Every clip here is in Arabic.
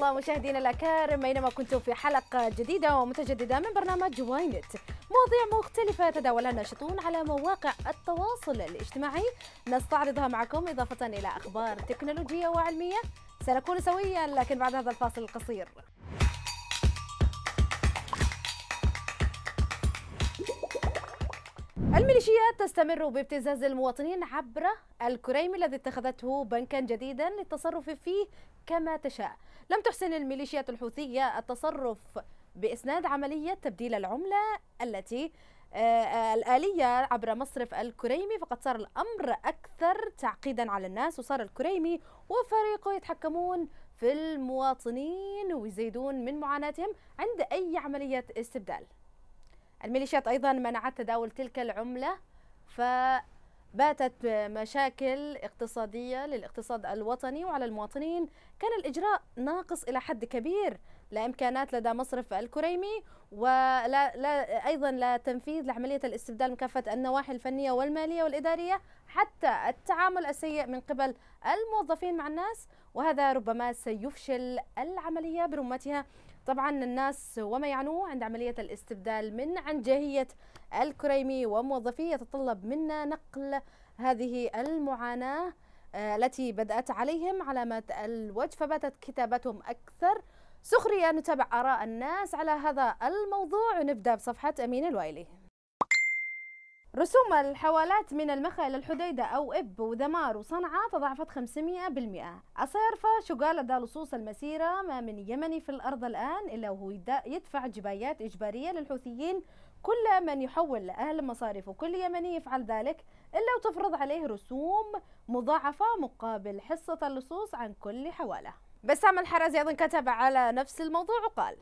الله مشاهدينا الأكارم أينما كنتم في حلقة جديدة ومتجددة من برنامج واينت مواضيع مختلفة تداولها الناشطون على مواقع التواصل الاجتماعي نستعرضها معكم إضافة إلى أخبار تكنولوجية وعلمية سنكون سويا لكن بعد هذا الفاصل القصير الميليشيات تستمر بابتزاز المواطنين عبر الكريم الذي اتخذته بنكا جديدا للتصرف فيه كما تشاء لم تحسن الميليشيات الحوثية التصرف بإسناد عملية تبديل العملة التي آه، آه، الآلية عبر مصرف الكريمي فقد صار الأمر أكثر تعقيدا على الناس وصار الكريمي وفريقه يتحكمون في المواطنين ويزيدون من معاناتهم عند أي عملية استبدال الميليشيات أيضا منعت تداول تلك العملة فباتت مشاكل اقتصادية للاقتصاد الوطني وعلى المواطنين كان الإجراء ناقص إلى حد كبير لا إمكانات لدى مصرف الكريمي ولا لا أيضا لا تنفيذ لعملية الاستبدال مكافأة النواحي الفنية والمالية والإدارية حتى التعامل السيء من قبل الموظفين مع الناس وهذا ربما سيفشل العملية برمتها طبعا الناس وما يعنوه عند عملية الاستبدال من عن جهية الكريمي وموظفيه يتطلب منا نقل هذه المعاناة آه، التي بدأت عليهم علامة الوجه فباتت كتابتهم أكثر سخرية نتابع آراء الناس على هذا الموضوع ونبدأ بصفحة أمين الوايلي رسوم الحوالات من المخا إلى الحديدة أو إب ودمار وصنعاء تضاعفت 500% أصيرفة شو قال دا لصوص المسيرة ما من يمني في الأرض الآن إلا وهو يدفع جبايات إجبارية للحوثيين كل من يحول لاهل المصارف وكل يمني يفعل ذلك إلا وتفرض عليه رسوم مضاعفة مقابل حصة اللصوص عن كل حوالة بسام الحرازي أيضا كتب على نفس الموضوع وقال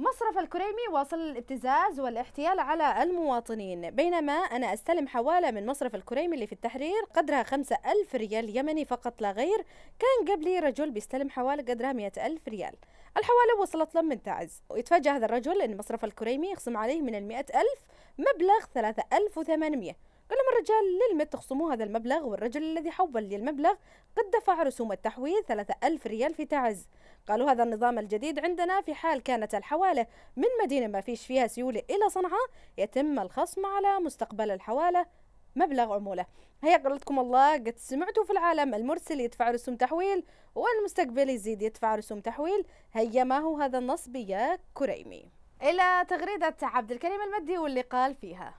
مصرف الكريمي واصل الابتزاز والاحتيال على المواطنين بينما أنا أستلم حوالة من مصرف الكريمي اللي في التحرير قدرها خمسة ألف ريال يمني فقط لا غير كان قبلي رجل بيستلم حوالة قدرها مئة ألف ريال الحوالة وصلت له من تعز ويتفاجأ هذا الرجل أن مصرف الكريمي يخصم عليه من المئة ألف مبلغ ثلاثة ألف وثمانمية بينما الرجال للمت تخصموا هذا المبلغ والرجل الذي حول لي المبلغ قد دفع رسوم التحويل 3000 ريال في تعز قالوا هذا النظام الجديد عندنا في حال كانت الحوالة من مدينة ما فيش فيها سيولة إلى صنعاء يتم الخصم على مستقبل الحوالة مبلغ عمولة هيا قلتكم الله قد سمعتوا في العالم المرسل يدفع رسوم تحويل والمستقبل يزيد يدفع رسوم تحويل هيا ما هو هذا النصب يا كريمي إلى تغريدة عبد الكريم المدي واللي قال فيها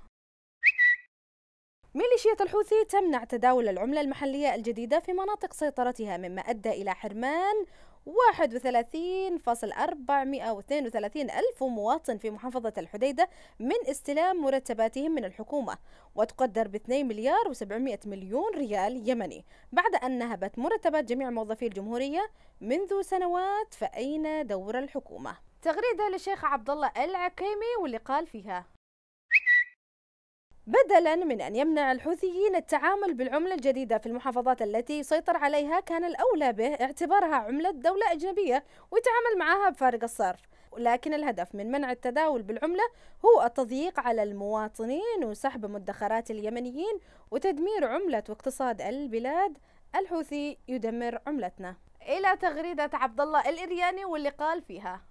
ميليشيا الحوثي تمنع تداول العملة المحلية الجديدة في مناطق سيطرتها مما أدى إلى حرمان 31,432 ألف مواطن في محافظة الحديدة من استلام مرتباتهم من الحكومة وتقدر ب 2 مليار و700 مليون ريال يمني بعد أن نهبت مرتبات جميع موظفي الجمهورية منذ سنوات فأين دور الحكومة؟ تغريدة للشيخ عبد الله العكيمي واللي قال فيها بدلا من أن يمنع الحوثيين التعامل بالعملة الجديدة في المحافظات التي سيطر عليها كان الأولى به اعتبارها عملة دولة أجنبية ويتعامل معها بفارق الصرف لكن الهدف من منع التداول بالعملة هو التضييق على المواطنين وسحب مدخرات اليمنيين وتدمير عملة واقتصاد البلاد الحوثي يدمر عملتنا إلى تغريدة عبد الله الإرياني واللي قال فيها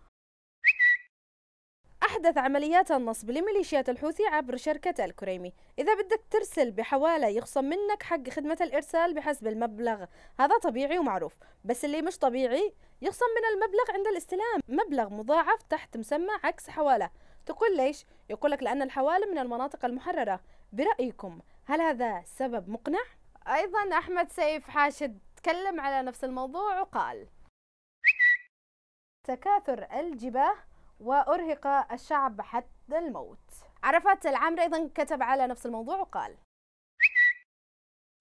أحدث عمليات النصب لميليشيات الحوثي عبر شركة الكريمي إذا بدك ترسل بحوالة يخصم منك حق خدمة الإرسال بحسب المبلغ هذا طبيعي ومعروف بس اللي مش طبيعي يخصم من المبلغ عند الاستلام مبلغ مضاعف تحت مسمى عكس حوالة تقول ليش؟ يقول لك لأن الحوالة من المناطق المحررة برأيكم هل هذا سبب مقنع؟ أيضا أحمد سيف حاشد تكلم على نفس الموضوع وقال تكاثر الجباه وأرهق الشعب حتى الموت عرفات العامر أيضا كتب على نفس الموضوع وقال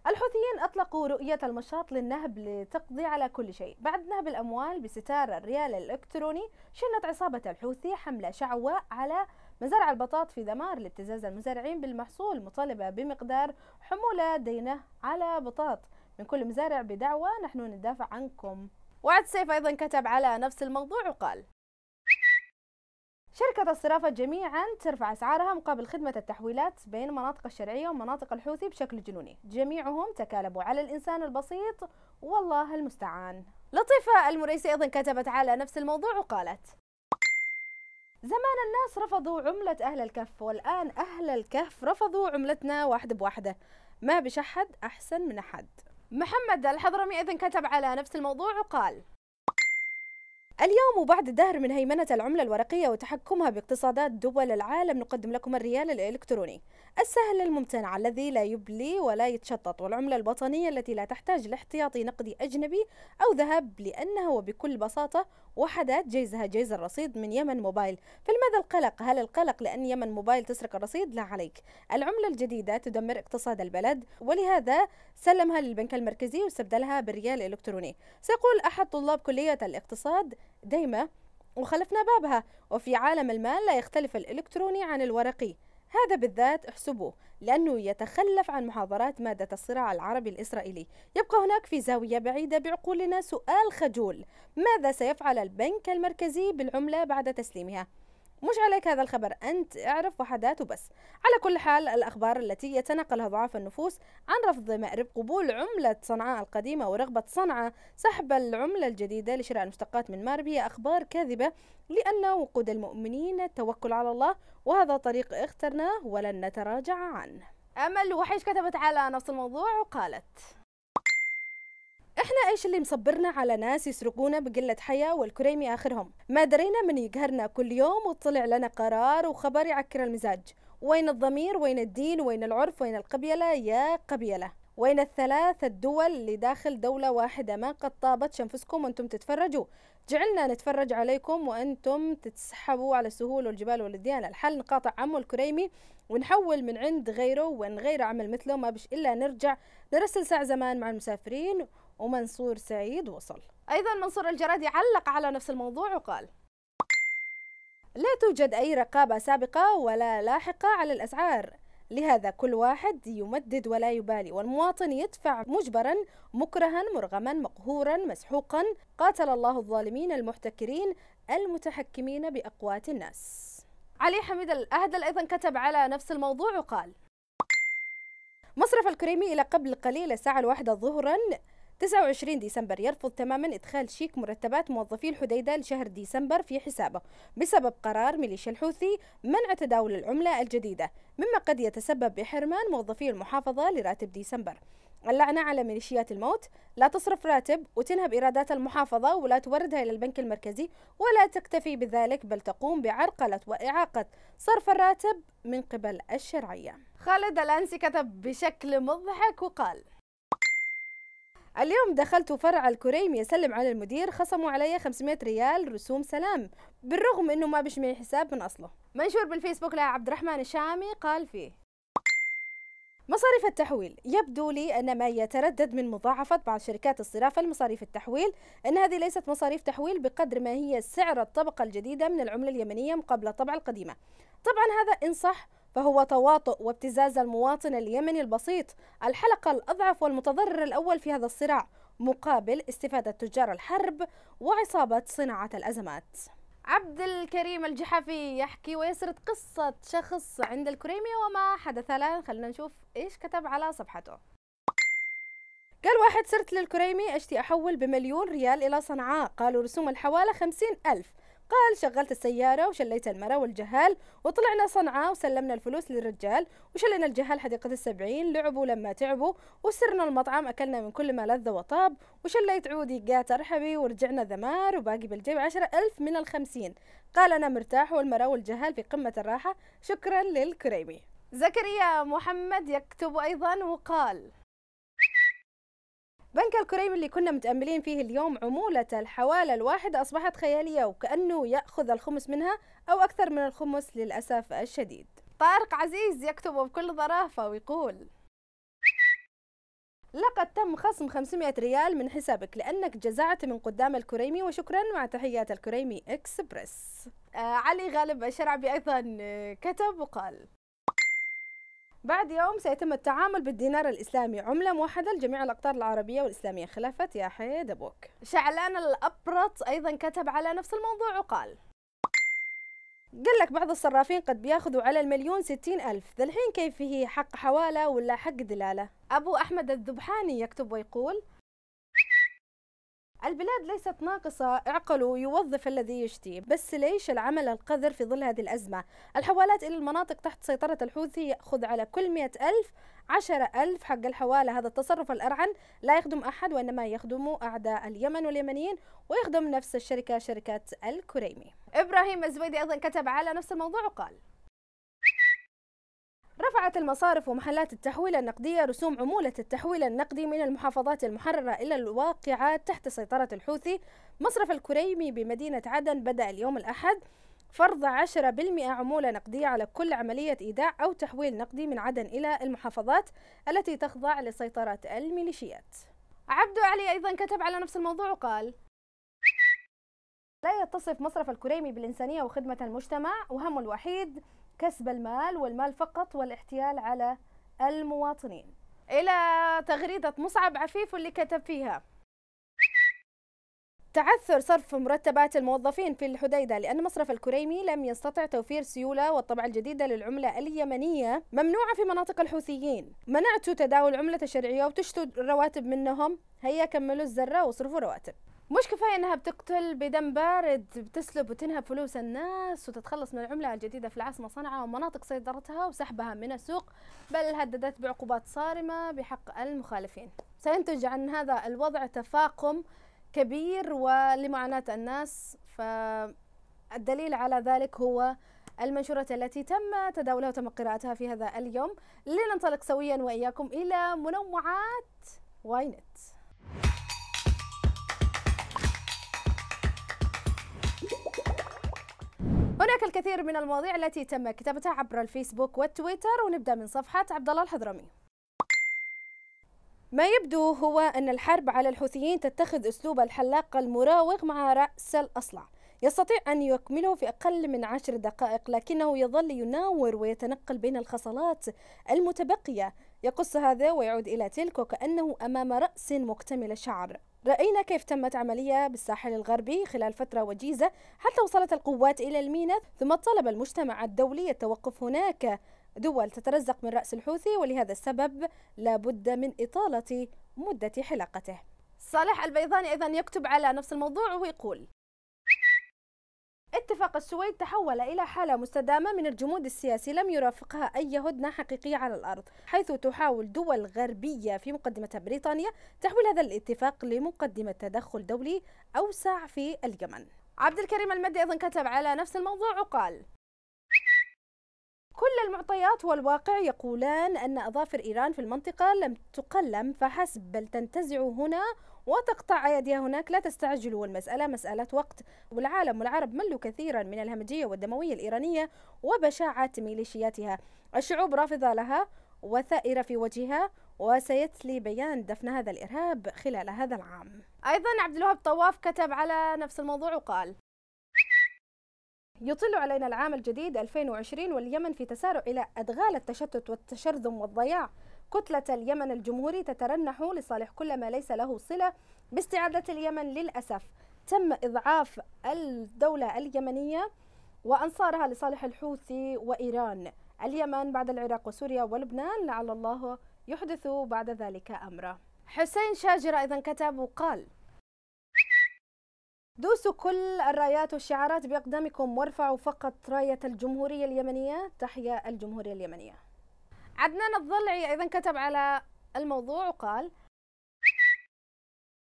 الحوثيين أطلقوا رؤية المشاط للنهب لتقضي على كل شيء بعد نهب الأموال بستار الريال الإلكتروني شنت عصابة الحوثي حملة شعواء على مزارع البطاط في دمار لابتزاز المزارعين بالمحصول مطالبة بمقدار حمولة دينه على بطاط من كل مزارع بدعوة نحن ندافع عنكم وعد سيف أيضا كتب على نفس الموضوع وقال شركة الصرافة جميعا ترفع أسعارها مقابل خدمة التحويلات بين مناطق الشرعية ومناطق الحوثي بشكل جنوني جميعهم تكالبوا على الإنسان البسيط والله المستعان لطيفة المريسي أيضا كتبت على نفس الموضوع وقالت زمان الناس رفضوا عملة أهل الكهف والآن أهل الكهف رفضوا عملتنا واحدة بواحدة ما بشحد أحسن من أحد محمد الحضرمي إذن كتب على نفس الموضوع وقال اليوم وبعد دهر من هيمنة العملة الورقية وتحكمها باقتصادات دول العالم نقدم لكم الريال الإلكتروني السهل الممتنع الذي لا يبلي ولا يتشطط والعملة الوطنية التي لا تحتاج لاحتياطي نقدي أجنبي أو ذهب لأنها وبكل بساطة وحدات جيزها جيز الرصيد من يمن موبايل فلماذا القلق؟ هل القلق لأن يمن موبايل تسرق الرصيد؟ لا عليك العملة الجديدة تدمر اقتصاد البلد ولهذا سلمها للبنك المركزي واستبدلها بالريال الإلكتروني سيقول أحد طلاب كلية الاقتصاد دايمة وخلفنا بابها وفي عالم المال لا يختلف الإلكتروني عن الورقي هذا بالذات احسبوه لأنه يتخلف عن محاضرات مادة الصراع العربي الإسرائيلي يبقى هناك في زاوية بعيدة بعقولنا سؤال خجول ماذا سيفعل البنك المركزي بالعملة بعد تسليمها؟ مش عليك هذا الخبر أنت اعرف وحدات وبس على كل حال الأخبار التي يتنقلها ضعاف النفوس عن رفض مأرب قبول عملة صنعاء القديمة ورغبة صنعاء سحب العملة الجديدة لشراء المشتقات من مأرب هي أخبار كاذبة لأن وقود المؤمنين التوكل على الله وهذا طريق اخترناه ولن نتراجع عنه أمل وحيش كتبت على نفس الموضوع وقالت احنا ايش اللي مصبرنا على ناس يسرقونا بقلة حياة والكريمي اخرهم ما درينا من يقهرنا كل يوم وطلع لنا قرار وخبر يعكر المزاج وين الضمير وين الدين وين العرف وين القبيلة يا قبيلة وين الثلاث الدول اللي داخل دولة واحدة ما قد طابت شنفسكم وانتم تتفرجوا جعلنا نتفرج عليكم وانتم تتسحبوا على السهول والجبال والديان الحل نقاطع عمو الكريمي ونحول من عند غيره ونغير عمل مثله ما بش الا نرجع نرسل ساعة زمان مع المسافرين ومنصور سعيد وصل أيضا منصور الجرادي علق على نفس الموضوع وقال لا توجد أي رقابة سابقة ولا لاحقة على الأسعار لهذا كل واحد يمدد ولا يبالي والمواطن يدفع مجبرا مكرها مرغما مقهورا مسحوقا قاتل الله الظالمين المحتكرين المتحكمين بأقوات الناس علي حميد الأهدل أيضا كتب على نفس الموضوع وقال مصرف الكريمي إلى قبل قليل الساعة الواحدة ظهرا 29 ديسمبر يرفض تماما إدخال شيك مرتبات موظفي الحديدة لشهر ديسمبر في حسابه بسبب قرار ميليشيا الحوثي منع تداول العملة الجديدة مما قد يتسبب بحرمان موظفي المحافظة لراتب ديسمبر اللعنة على ميليشيات الموت لا تصرف راتب وتنهب إيرادات المحافظة ولا توردها إلى البنك المركزي ولا تكتفي بذلك بل تقوم بعرقلة وإعاقة صرف الراتب من قبل الشرعية خالد الأنسي كتب بشكل مضحك وقال اليوم دخلت فرع الكريم يسلم على المدير خصموا علي 500 ريال رسوم سلام بالرغم انه ما بيش معي حساب من اصله منشور بالفيسبوك لعبد الرحمن الشامي قال فيه مصاريف التحويل يبدو لي أن ما يتردد من مضاعفة بعض شركات الصرافة لمصاريف التحويل أن هذه ليست مصاريف تحويل بقدر ما هي سعر الطبقة الجديدة من العملة اليمنية مقابل الطبعة القديمة طبعا هذا إن صح فهو تواطؤ وابتزاز المواطن اليمني البسيط الحلقة الأضعف والمتضرر الأول في هذا الصراع مقابل استفادة تجار الحرب وعصابة صناعة الأزمات عبد الكريم الجحفي يحكي ويسرد قصة شخص عند الكريمي وما حدث له خلينا نشوف إيش كتب على صفحته قال واحد صرت للكريمي أشتي أحول بمليون ريال إلى صنعاء قالوا رسوم الحوالة خمسين ألف قال شغلت السيارة وشليت المرة والجهال وطلعنا صنعاء وسلمنا الفلوس للرجال وشلنا الجهال حديقة السبعين لعبوا لما تعبوا وسرنا المطعم أكلنا من كل ما لذ وطاب وشليت عودي قات أرحبي ورجعنا ذمار وباقي بالجيب عشرة ألف من الخمسين قال أنا مرتاح والمرة والجهال في قمة الراحة شكرا للكريمي زكريا محمد يكتب أيضا وقال بنك الكريم اللي كنا متأملين فيه اليوم عمولة الحوالة الواحدة أصبحت خيالية وكأنه يأخذ الخمس منها أو أكثر من الخمس للأسف الشديد طارق عزيز يكتب بكل ظرافة ويقول لقد تم خصم 500 ريال من حسابك لأنك جزعت من قدام الكريمي وشكرا مع تحيات الكريمي إكسبرس آه علي غالب الشرعبي أيضا آه، كتب وقال بعد يوم سيتم التعامل بالدينار الإسلامي عملة موحدة لجميع الأقطار العربية والإسلامية خلافة يا حيد أبوك شعلان الأبرط أيضا كتب على نفس الموضوع وقال قال لك بعض الصرافين قد بياخذوا على المليون ستين ألف ذا الحين كيف هي حق حوالة ولا حق دلالة أبو أحمد الذبحاني يكتب ويقول البلاد ليست ناقصة اعقلوا يوظف الذي يشتي بس ليش العمل القذر في ظل هذه الأزمة الحوالات إلى المناطق تحت سيطرة الحوثي يأخذ على كل مئة ألف عشر ألف حق الحوالة هذا التصرف الأرعن لا يخدم أحد وإنما يخدم أعداء اليمن واليمنيين ويخدم نفس الشركة شركة الكريمي إبراهيم الزبيدي أيضا كتب على نفس الموضوع وقال رفعت المصارف ومحلات التحويلة النقدية رسوم عمولة التحويل النقدي من المحافظات المحررة إلى الواقعات تحت سيطرة الحوثي مصرف الكريمي بمدينة عدن بدأ اليوم الأحد فرض 10% عمولة نقدية على كل عملية إيداع أو تحويل نقدي من عدن إلى المحافظات التي تخضع لسيطرة الميليشيات عبدو علي أيضا كتب على نفس الموضوع وقال لا يتصف مصرف الكريمي بالإنسانية وخدمة المجتمع وهمه الوحيد كسب المال والمال فقط والاحتيال على المواطنين إلى تغريدة مصعب عفيف اللي كتب فيها تعثر صرف مرتبات الموظفين في الحديدة لأن مصرف الكريمي لم يستطع توفير سيولة والطبعة الجديدة للعملة اليمنية ممنوعة في مناطق الحوثيين منعتوا تداول عملة الشرعية وتشتوا الرواتب منهم هيا كملوا الزرة واصرفوا رواتب مش كفاية انها بتقتل بدم بارد بتسلب وتنهب فلوس الناس وتتخلص من العملة الجديدة في العاصمة صنعاء ومناطق سيطرتها وسحبها من السوق بل هددت بعقوبات صارمة بحق المخالفين سينتج عن هذا الوضع تفاقم كبير ولمعاناة الناس فالدليل على ذلك هو المنشورة التي تم تداولها وتم قراءتها في هذا اليوم لننطلق سويا وإياكم إلى منوعات واينت هناك الكثير من المواضيع التي تم كتابتها عبر الفيسبوك والتويتر ونبدا من صفحه عبد الله الحضرمي ما يبدو هو أن الحرب على الحوثيين تتخذ أسلوب الحلاق المراوغ مع رأس الأصلع يستطيع أن يكمله في أقل من عشر دقائق لكنه يظل يناور ويتنقل بين الخصلات المتبقية يقص هذا ويعود إلى تلك وكأنه أمام رأس مكتمل الشعر رأينا كيف تمت عملية بالساحل الغربي خلال فترة وجيزة حتى وصلت القوات إلى الميناء ثم طلب المجتمع الدولي التوقف هناك دول تترزق من رأس الحوثي ولهذا السبب لابد من إطالة مدة حلاقته صالح البيضاني أيضا يكتب على نفس الموضوع ويقول اتفاق السويد تحول إلى حالة مستدامة من الجمود السياسي لم يرافقها أي هدنة حقيقية على الأرض حيث تحاول دول غربية في مقدمة بريطانيا تحويل هذا الاتفاق لمقدمة تدخل دولي أوسع في اليمن عبد الكريم المدي أيضا كتب على نفس الموضوع وقال كل المعطيات والواقع يقولان أن أظافر إيران في المنطقة لم تقلم فحسب بل تنتزع هنا وتقطع أيديها هناك لا تستعجلوا المسألة مسألة وقت والعالم والعرب ملوا كثيرا من الهمجية والدموية الإيرانية وبشاعة ميليشياتها الشعوب رافضة لها وثائرة في وجهها وسيتلي بيان دفن هذا الإرهاب خلال هذا العام أيضا عبد الوهاب طواف كتب على نفس الموضوع وقال يطل علينا العام الجديد 2020 واليمن في تسارع إلى أدغال التشتت والتشرذم والضياع كتلة اليمن الجمهوري تترنح لصالح كل ما ليس له صلة باستعادة اليمن للأسف تم إضعاف الدولة اليمنية وأنصارها لصالح الحوثي وإيران اليمن بعد العراق وسوريا ولبنان لعل الله يحدث بعد ذلك أمرا حسين شاجر أيضا كتب وقال دوسوا كل الرايات والشعارات بأقدامكم وارفعوا فقط راية الجمهورية اليمنية تحيا الجمهورية اليمنية عدنان الضلعي أيضا كتب على الموضوع وقال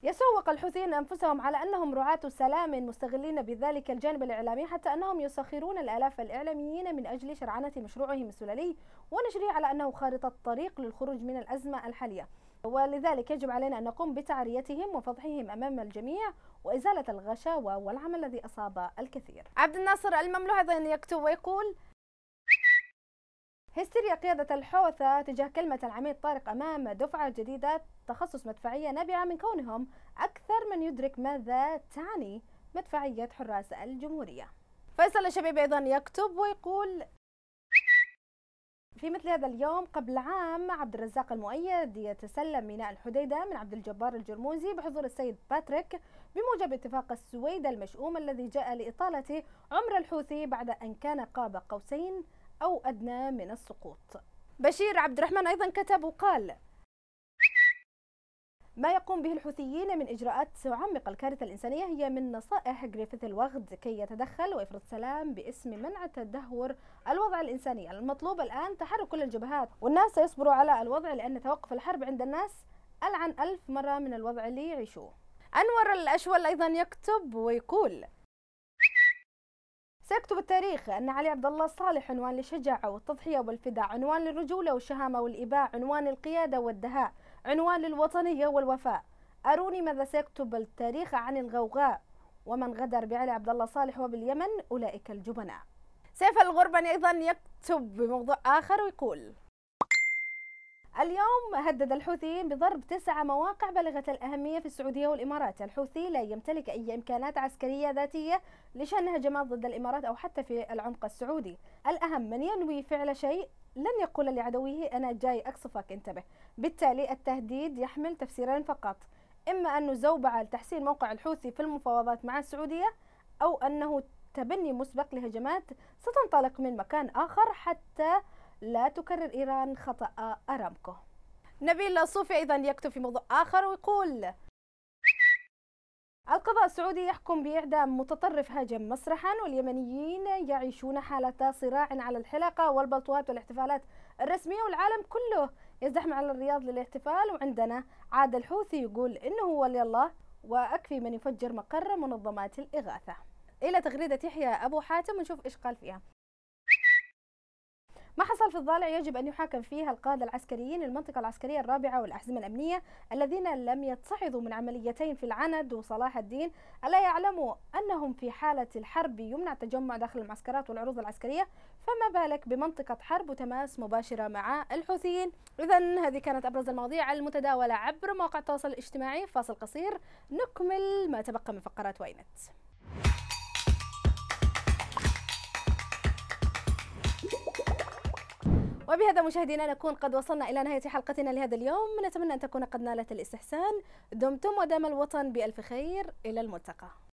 يسوق الحوثيين أنفسهم على أنهم رعاة سلام مستغلين بذلك الجانب الإعلامي حتى أنهم يسخرون الآلاف الإعلاميين من أجل شرعنة مشروعهم السلالي ونشره على أنه خارطة طريق للخروج من الأزمة الحالية ولذلك يجب علينا أن نقوم بتعريتهم وفضحهم أمام الجميع وإزالة الغشاوة والعمل الذي أصاب الكثير عبد الناصر المملوح أيضا يكتب ويقول هستيريا قيادة الحوثة تجاه كلمة العميد طارق أمام دفعة جديدة تخصص مدفعية نابعة من كونهم أكثر من يدرك ماذا تعني مدفعية حراس الجمهورية فيصل الشبيب أيضا يكتب ويقول في مثل هذا اليوم قبل عام عبد الرزاق المؤيد يتسلم ميناء الحديدة من عبد الجبار الجرموزي بحضور السيد باتريك بموجب اتفاق السويد المشؤوم الذي جاء لإطالة عمر الحوثي بعد أن كان قاب قوسين أو أدنى من السقوط بشير عبد الرحمن أيضا كتب وقال ما يقوم به الحوثيين من إجراءات تعمق الكارثة الإنسانية هي من نصائح جريفيث الوغد كي يتدخل ويفرض سلام باسم منع تدهور الوضع الإنساني المطلوب الآن تحرك كل الجبهات والناس سيصبروا على الوضع لأن توقف الحرب عند الناس ألعن ألف مرة من الوضع اللي يعيشوه أنور الأشول أيضا يكتب ويقول سيكتب التاريخ أن علي عبد الله صالح عنوان للشجاعة والتضحية والفداء عنوان للرجولة والشهامة والإباء عنوان القيادة والدهاء عنوان للوطنية والوفاء أروني ماذا سيكتب التاريخ عن الغوغاء ومن غدر بعلي عبد الله صالح وباليمن أولئك الجبناء سيف الغربني أيضا يكتب بموضوع آخر ويقول اليوم هدد الحوثيين بضرب تسع مواقع بلغة الأهمية في السعودية والإمارات الحوثي لا يمتلك أي إمكانات عسكرية ذاتية لشن هجمات ضد الإمارات أو حتى في العمق السعودي الأهم من ينوي فعل شيء لن يقول لعدويه أنا جاي أقصفك انتبه بالتالي التهديد يحمل تفسيرين فقط إما أنه زوبعة لتحسين موقع الحوثي في المفاوضات مع السعودية أو أنه تبني مسبق لهجمات ستنطلق من مكان آخر حتى لا تكرر إيران خطأ أرامكو نبيل الصوفي أيضا يكتب في موضوع آخر ويقول القضاء السعودي يحكم بإعدام متطرف هاجم مسرحا واليمنيين يعيشون حالة صراع على الحلقة والبلطوات والاحتفالات الرسمية والعالم كله يزدحم على الرياض للاحتفال وعندنا عاد الحوثي يقول إنه ولي الله وأكفي من يفجر مقر منظمات الإغاثة إلى تغريدة يحيى أبو حاتم ونشوف إيش قال فيها ما حصل في الضالع يجب أن يحاكم فيها القادة العسكريين للمنطقة العسكرية الرابعة والأحزمة الأمنية الذين لم يتصعدوا من عمليتين في العند وصلاح الدين ألا يعلموا أنهم في حالة الحرب يمنع تجمع داخل المعسكرات والعروض العسكرية فما بالك بمنطقة حرب وتماس مباشرة مع الحوثيين إذا هذه كانت أبرز المواضيع المتداولة عبر مواقع التواصل الاجتماعي فاصل قصير نكمل ما تبقى من فقرات وينت وبهذا مشاهدينا نكون قد وصلنا إلى نهاية حلقتنا لهذا اليوم نتمنى أن تكون قد نالت الاستحسان دمتم ودام الوطن بألف خير إلى الملتقى